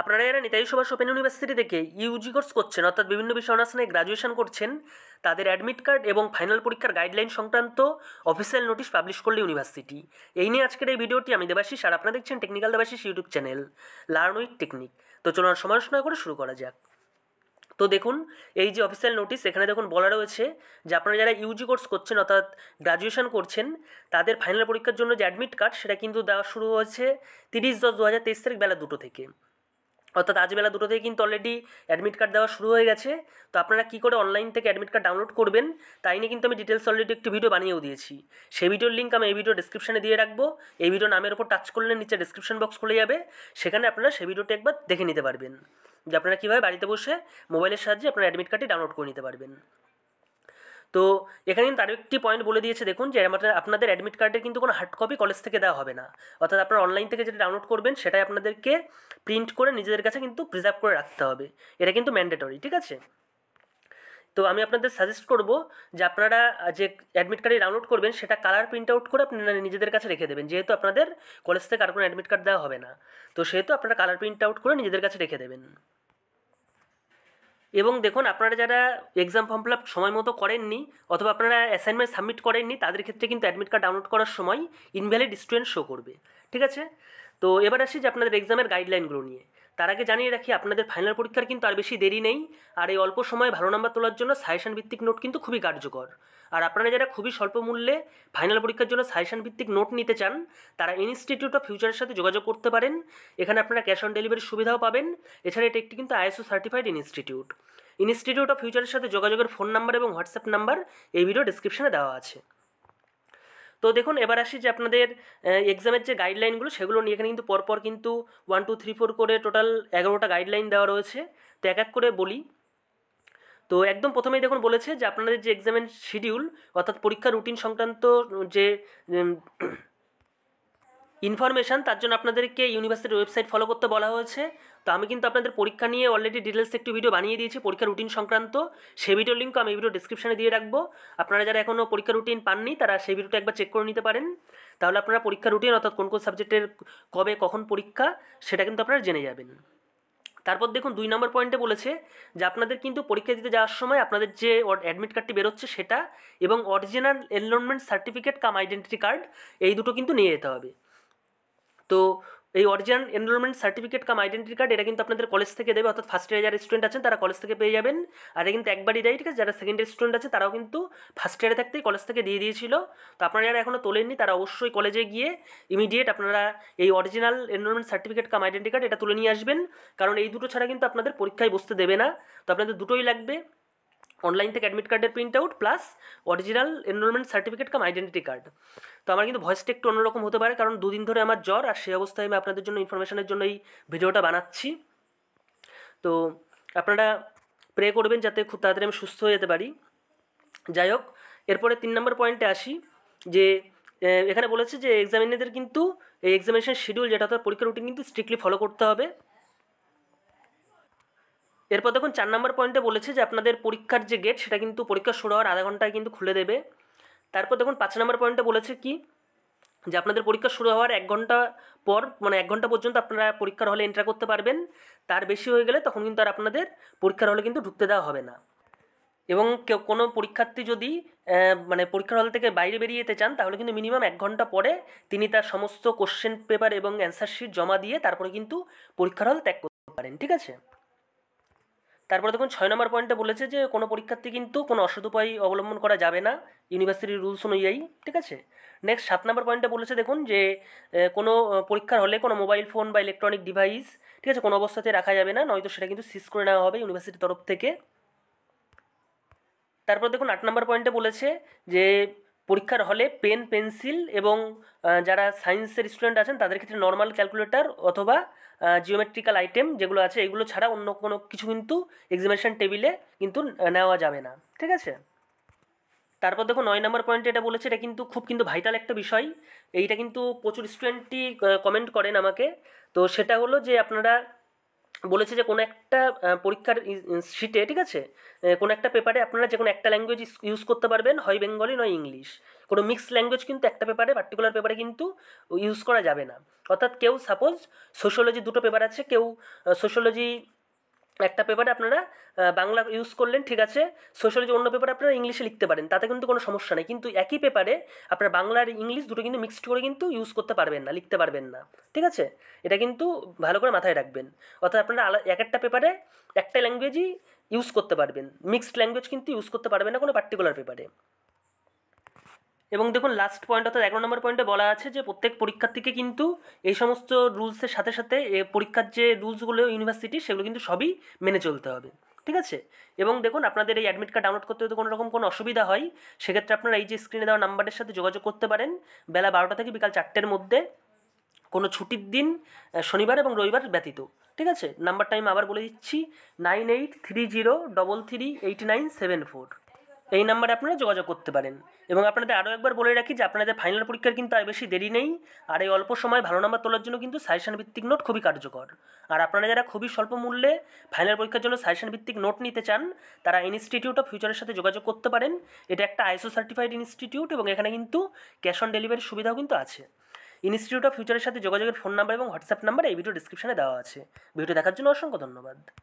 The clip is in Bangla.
আপনারা যারা নেতাজি সুভাষ ওপেন ইউনিভার্সিটি থেকে ইউজি কোর্স করছেন অর্থাৎ বিভিন্ন বিষয় অনার্স নিয়ে গ্রাজুয়েশন করছেন তাদের অ্যাডমিট কার্ড এবং ফাইনাল পরীক্ষার গাইডলাইন সংক্রান্ত অফিসিয়াল নোটিশ পাবলিশ করল ইউনিভার্সিটি এই নিয়ে আজকের এই ভিডিওটি আমি দেবাশিস আর আপনারা দেখছেন technical Debashis YouTube channel learn with technique তো চলুন সমালোচনা করে শুরু করা যাক তো দেখুন এই যে অফিসিয়াল নোটিশ এখানে দেখুন বলা রয়েছে যে আপনারা যারা ইউজি কোর্স করছেন অর্থাৎ গ্রাজুয়েশন করছেন তাদের ফাইনাল পরীক্ষার জন্য যে অ্যাডমিট কার্ড সেটা কিন্তু দেওয়া শুরু হয়েছে তিরিশ দশ দু হাজার তেইশ তারিখ বেলা দুটো থেকে অর্থাৎ আজ বেলা দুটো থেকে কিন্তু অলরেডি অ্যাডমিট কার্ড দেওয়া শুরু হয়ে গেছে তো আপনারা কী করে অনলাইন থেকে অ্যাডমিট কার্ড ডাউনলোড করবেন তাই নিয়ে কিন্তু আমি ডিটেলস অলরেডি একটি ভিডিও বানিয়েও দিয়েছি সেই ভিডিওর লিঙ্ক আমি এই ভিডিও ডিসক্রিপশানে দিয়ে রাখবো এই ভিডিও নামের ওপর টাচ করলে নিচে ডিসক্রিপশন বক্স খুলে যাবে সেখানে আপনারা সেই ভিডিওটি একবার দেখে নিতে পারবেন যে আপনারা কীভাবে বাড়িতে বসে মোবাইলের সাহায্যে আপনারা অ্যাডমিট কার্ডটি ডাউনলোড করে নিতে পারবেন তো এখানে কিন্তু আরও একটি পয়েন্ট বলে দিয়েছে দেখুন যে আপনাদের অ্যাডমিট কার্ডের কিন্তু কোনো হার্ড কপি কলেজ থেকে দেওয়া হবে না অর্থাৎ আপনারা অনলাইন থেকে যেটা ডাউনলোড করবেন সেটাই আপনাদেরকে প্রিন্ট করে নিজেদের কাছে কিন্তু প্রিজার্ভ করে রাখতে হবে এটা কিন্তু ম্যান্ডেটরি ঠিক আছে তো আমি আপনাদের সাজেস্ট করব যে আপনারা যে অ্যাডমিট কার্ডে ডাউনলোড করবেন সেটা কালার প্রিন্ট আউট করে আপনারা নিজেদের কাছে রেখে দেবেন যেহেতু আপনাদের কলেজ থেকে আর কোনো অ্যাডমিট কার্ড দেওয়া হবে না তো সেহেতু আপনারা কালার প্রিন্ট আউট করে নিজেদের কাছে রেখে দেবেন এবং দেখুন আপনারা যারা এক্সাম ফর্ম ফিল আপ সময় মতো করেননি অথবা আপনারা অ্যাসাইনমেন্ট সাবমিট করেননি তাদের ক্ষেত্রে কিন্তু অ্যাডমিট কার্ড ডাউনলোড করার সময় ইনভ্যালিড স্টুডেন্ট শো করবে ঠিক আছে তো এবার আসি যে আপনাদের এক্সামের গাইডলাইনগুলো নিয়ে তার আগে জানিয়ে রাখি আপনাদের ফাইনাল পরীক্ষার কিন্তু আর বেশি দেরি নেই আর এই অল্প সময়ে ভালো নাম্বার তোলার জন্য সাজেশন ভিত্তিক নোট কিন্তু খুবই কার্যকর আর আপনারা যারা খুবই স্বল্প মূল্যে ফাইনাল পরীক্ষার জন্য সাজেশন ভিত্তিক নোট নিতে চান তারা ইনস্টিটিউট অফ ফিউচারের সাথে যোগাযোগ করতে পারেন এখানে আপনারা ক্যাশ অন ডেলিভারির সুবিধাও পাবেন এছাড়া এটা একটি কিন্তু ISO certified institute institute of ফিউচারের সাথে যোগাযোগের ফোন নাম্বার এবং হোয়াটসঅ্যাপ নাম্বার এই ভিডিও ডিসক্রিপশানে দেওয়া আছে তো দেখুন এবার আসি যে আপনাদের এক্সামের যে গাইডলাইনগুলো সেগুলো নিয়ে এখানে কিন্তু পরপর কিন্তু ওয়ান টু থ্রি ফোর করে টোটাল এগারোটা গাইডলাইন দেওয়া রয়েছে তো এক এক করে বলি তো একদম প্রথমেই দেখুন বলেছে যে আপনাদের যে এক্সামের শিডিউল অর্থাৎ পরীক্ষা রুটিন সংক্রান্ত যে ইনফরমেশান তার জন্য আপনাদেরকে ইউনিভার্সিটির ওয়েবসাইট ফলো করতে বলা হয়েছে তো আমি কিন্তু আপনাদের পরীক্ষা নিয়ে অলরেডি ডিটেলস একটি ভিডিও বানিয়ে দিয়েছি পরীক্ষা রুটিন সংক্রান্ত সেই ভিডিও লিঙ্ক আমি ভিডিও ডিসক্রিপশানে দিয়ে রাখবো আপনারা যারা এখনও পরীক্ষা রুটিন পাননি তারা সেই ভিডিওটা একবার চেক করে নিতে পারেন তাহলে আপনারা পরীক্ষা রুটিন অর্থাৎ কোন কোন সাবজেক্টের কবে কখন পরীক্ষা সেটা কিন্তু আপনারা জেনে যাবেন তারপর দেখুন দুই নম্বর পয়েন্টে বলেছে যে আপনাদের কিন্তু পরীক্ষা দিতে যাওয়ার সময় আপনাদের যে অ্যাডমিট কার্ডটি বেরোচ্ছে সেটা এবং original enrolment certificate cum identity card এই দুটো কিন্তু নিয়ে যেতে হবে তো এই original enrolment certificate cum identity card এটা কিন্তু আপনাদের কলেজ থেকে দেবে অর্থাৎ ফার্স্ট ইয়ার যারা স্টুডেন্ট আছেন তারা কলেজ থেকে পেয়ে যাবেন আর এটা কিন্তু একবারই দেয় ঠিক আছে যারা সেকেন্ড ইয়ার স্টুডেন্ট আছে তারাও কিন্তু ফার্স্ট ইয়ারে থাকতেই কলেজ থেকে দিয়ে দিয়েছিল তো আপনারা যারা এখনও তোলেননি তারা অবশ্যই কলেজে গিয়ে ইমিডিয়েট আপনারা এই original enrolment certificate cum identity card এটা তুলে নিয়ে আসবেন কারণ এই দুটো ছাড়া কিন্তু আপনাদের পরীক্ষায় বসতে দেবে না তো আপনাদের দুটোই লাগবে অনলাইন থেকে অ্যাডমিট কার্ডের print out plus original enrolment certificate cum identity card তো আমার কিন্তু ভয়েসটা একটু অন্যরকম হতে পারে কারণ দুদিন ধরে আমার জ্বর আর সেই অবস্থায় আমি আপনাদের জন্য ইনফরমেশনের জন্য এই ভিডিওটা বানাচ্ছি তো আপনারা প্রে করবেন যাতে খুব তাড়াতাড়ি আমি সুস্থ হয়ে যেতে পারি যাই হোক এরপরে তিন নম্বর পয়েন্টে আসি যে এখানে বলেছে যে এক্সামিনেদের কিন্তু এই এক্সামিনেশন শিডিউল যেটা তার পরীক্ষার রুটিন কিন্তু স্ট্রিক্টলি ফলো করতে হবে এরপর দেখুন চার নম্বর পয়েন্টে বলেছে যে আপনাদের পরীক্ষার যে গেট সেটা কিন্তু পরীক্ষা শুরু হওয়ার আধা ঘন্টায় কিন্তু খুলে দেবে তারপর দেখুন পাঁচ নম্বর পয়েন্টে বলেছে কি যে আপনাদের পরীক্ষা শুরু হওয়ার এক ঘন্টা পর মানে এক ঘন্টা পর্যন্ত আপনারা পরীক্ষার হলে এন্টার করতে পারবেন তার বেশি হয়ে গেলে তখন কিন্তু আর আপনাদের পরীক্ষার হলে কিন্তু ঢুকতে দেওয়া হবে না এবং কেউ কোনো পরীক্ষার্থী যদি মানে পরীক্ষার হল থেকে বাইরে বেরিয়ে যেতে চান তাহলে কিন্তু মিনিমাম এক ঘন্টা পরে তিনি তার সমস্ত কোশ্চেন পেপার এবং অ্যান্সার শিট জমা দিয়ে তারপরে কিন্তু পরীক্ষার হল ত্যাগ করতে পারেন ঠিক আছে তারপরে দেখুন ছয় নম্বর পয়েন্টে বলেছে যে কোনো পরীক্ষার্থী কিন্তু কোনো অসদুপায় উপায় অবলম্বন করা যাবে না ইউনিভার্সিটির রুলস অনুযায়ী ঠিক আছে নেক্সট সাত নম্বর পয়েন্টে বলেছে দেখুন যে কোনো পরীক্ষার হলে কোনো মোবাইল ফোন বা ইলেকট্রনিক ডিভাইস ঠিক আছে কোনো অবস্থাতে রাখা যাবে না নয়তো সেটা কিন্তু সিজ করে নেওয়া হবে ইউনিভার্সিটির তরফ থেকে তারপর দেখুন আট নম্বর পয়েন্টে বলেছে যে পরীক্ষার হলে পেন পেন্সিল এবং যারা সায়েন্সের স্টুডেন্ট আছেন তাদের ক্ষেত্রে নর্মাল ক্যালকুলেটর অথবা জিওমেট্রিক্যাল আইটেম যেগুলো আছে এগুলো ছাড়া অন্য কোনো কিছু কিন্তু এক্সামিনেশান টেবিলে কিন্তু নেওয়া যাবে না ঠিক আছে তারপর দেখো নয় নম্বর পয়েন্টে এটা বলেছে এটা কিন্তু খুব কিন্তু ভাইটাল একটা বিষয় এইটা কিন্তু প্রচুর স্টুডেন্টই কমেন্ট করেন আমাকে তো সেটা হলো যে আপনারা বলেছে যে কোনো একটা পরীক্ষার শিটে ঠিক আছে কোনো একটা পেপারে আপনারা যে কোনো একটা ল্যাঙ্গুয়েজ ইউজ করতে পারবেন হয় বেঙ্গলি নয় ইংলিশ কোনো মিক্স ল্যাঙ্গুয়েজ কিন্তু একটা পেপারে পার্টিকুলার পেপারে কিন্তু ইউজ করা যাবে না অর্থাৎ কেউ সাপোজ সোশ্যোলজি দুটো পেপার আছে কেউ সোশ্যোলজি একটা পেপারে আপনারা বাংলা ইউজ করলেন ঠিক আছে সোশ্যালজি অন্য পেপারে আপনারা ইংলিশে লিখতে পারেন তাতে কিন্তু কোনো সমস্যা নেই কিন্তু একই পেপারে আপনারা বাংলা আর ইংলিশ দুটো কিন্তু মিক্সড করে কিন্তু ইউজ করতে পারবেন না লিখতে পারবেন না ঠিক আছে এটা কিন্তু ভালো করে মাথায় রাখবেন অর্থাৎ আপনারা এক একটা পেপারে একটা ল্যাঙ্গুয়েজই ইউজ করতে পারবেন মিক্সড ল্যাঙ্গুয়েজ কিন্তু ইউজ করতে পারবেন না কোনো পার্টিকুলার পেপারে এবং দেখুন লাস্ট পয়েন্ট অর্থাৎ এগারো নম্বর পয়েন্টে বলা আছে যে প্রত্যেক পরীক্ষার্থীকে কিন্তু এই সমস্ত রুলসের সাথে সাথে পরীক্ষার যে রুলসগুলো ইউনিভার্সিটি সেগুলো কিন্তু সবই মেনে চলতে হবে ঠিক আছে এবং দেখুন আপনাদের এই অ্যাডমিট কার্ড ডাউনলোড করতে যদি কোনো রকম কোনো অসুবিধা হয় সেক্ষেত্রে আপনারা এই যে স্ক্রিনে দেওয়া নাম্বারের সাথে যোগাযোগ করতে পারেন বেলা বারোটা থেকে বিকাল চারটের মধ্যে কোনো ছুটির দিন শনিবার এবং রবিবার ব্যতীত ঠিক আছে নাম্বারটা আমি আবার বলে দিচ্ছি nine eight three zero double three eight nine seven four এই নাম্বারে আপনারা যোগাযোগ করতে পারেন এবং আপনাদের আরও একবার বলে রাখি যে আপনাদের ফাইনাল পরীক্ষার কিন্তু আর বেশি দেরি নেই আর এই অল্প সময় ভালো নাম্বার তোলার জন্য কিন্তু সাজেশন ভিত্তিক নোট খুবই কার্যকর আর আপনারা যারা খুবই স্বল্প মূল্যে ফাইনাল পরীক্ষার জন্য সাজেশন ভিত্তিক নোট নিতে চান তারা ইনস্টিটিউট অফ ফিউচারের সাথে যোগাযোগ করতে পারেন এটা একটা আইসো সার্টিফাইড ইনস্টিটিউট এবং এখানে কিন্তু ক্যাশ অন ডেলিভারির সুবিধাও কিন্তু আছে ইনস্টিটিউট অফ ফিউচারের সাথে যোগাযোগের ফোন নাম্বার এবং হোয়াটসঅ্যাপ নাম্বার এই ভিডিও ডিসক্রিপশনে দেওয়া আছে ভিডিও দেখার জন্য অসংখ্য ধন্যবাদ